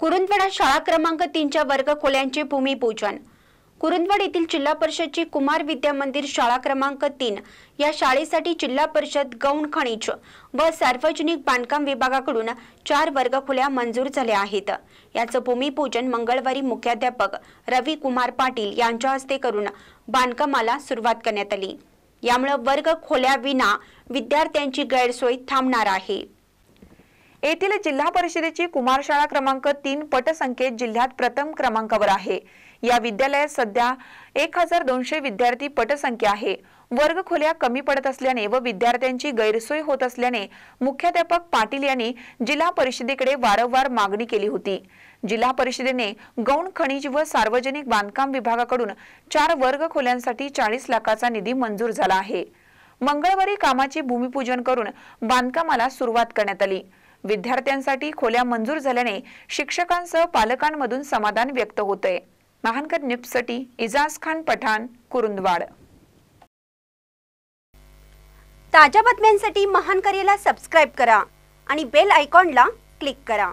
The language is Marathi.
कुरुंदवडा शाळा क्रमांक तीनच्या वर्ग खोल्यांचे भूमिपूजन कुरुंदवड येथील जिल्हा परिषदची कुमार विद्या मंदिर शाळा क्रमांक तीन या शाळेसाठी जिल्हा परिषद गौण खनिज व सार्वजनिक बांधकाम विभागाकडून चार वर्गखोल्या मंजूर झाल्या आहेत याचं भूमिपूजन मंगळवारी मुख्याध्यापक रवी कुमार पाटील यांच्या हस्ते करून बांधकामाला सुरुवात करण्यात आली यामुळे वर्ग खोल्याविना विद्यार्थ्यांची गैरसोय थांबणार आहे येथील जिल्हा परिषदेची कुमार क्रमांक तीन पटसंख्येत जिल्ह्यात प्रथम क्रमांकावर आहे या विद्यालयात सध्या एक हजार दोनशे विद्यार्थी पटसंख्या आहे वर्ग खोल्या कमी पडत असल्याने व विद्यार्थ्यांची गैरसोय होत असल्याने मुख्याध्यापक पाटील यांनी जिल्हा परिषदेकडे वारंवार मागणी केली होती जिल्हा परिषदेने गौण खनिज व सार्वजनिक बांधकाम विभागाकडून चार वर्ग खोल्यांसाठी चाळीस लाखाचा निधी मंजूर झाला आहे मंगळवारी कामाची भूमिपूजन करून बांधकामाला सुरुवात करण्यात आली विद्यार्थ्यांसाठी खोल्या मंजूर झाल्याने शिक्षकांसह पालकांमधून समाधान व्यक्त होतंय महानकर निप्सटी इजाज खान पठाण कुरुंदवाड ताज्या बातम्यांसाठी महानकर्याला सबस्क्राईब करा आणि बेल आयकॉनला क्लिक करा